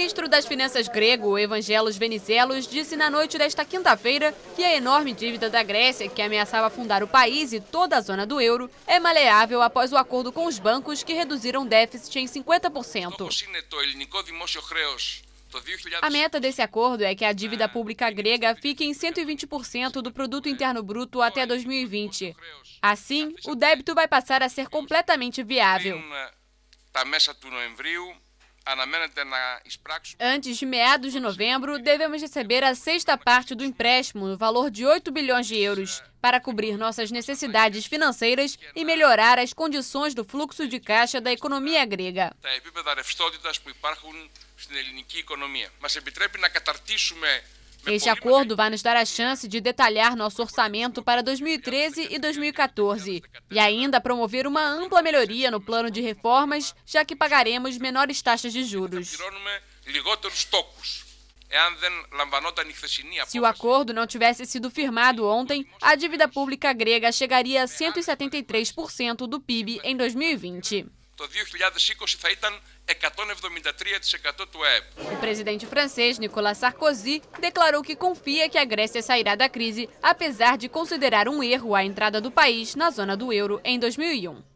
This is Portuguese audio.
ministro das Finanças grego, Evangelos Venizelos, disse na noite desta quinta-feira que a enorme dívida da Grécia, que ameaçava afundar o país e toda a zona do euro, é maleável após o acordo com os bancos que reduziram o déficit em 50%. A meta desse acordo é que a dívida ah, pública grega fique em 120% do produto interno bruto até 2020. Assim, o débito vai passar a ser completamente viável. Tá, ah, Antes de meados de novembro, devemos receber a sexta parte do empréstimo no valor de 8 bilhões de euros para cobrir nossas necessidades financeiras e melhorar as condições do fluxo de caixa da economia grega. στην ελληνική οικονομία. επιτρέπει να καταρτήσουμε este acordo vai nos dar a chance de detalhar nosso orçamento para 2013 e 2014 e ainda promover uma ampla melhoria no plano de reformas, já que pagaremos menores taxas de juros. Se o acordo não tivesse sido firmado ontem, a dívida pública grega chegaria a 173% do PIB em 2020 το 2020 θα ήταν 173% O presidente francês Nicolas Sarkozy declarou que confia que a Grécia sairá da crise, apesar de considerar um erro a entrada do país na zona do euro em 2001.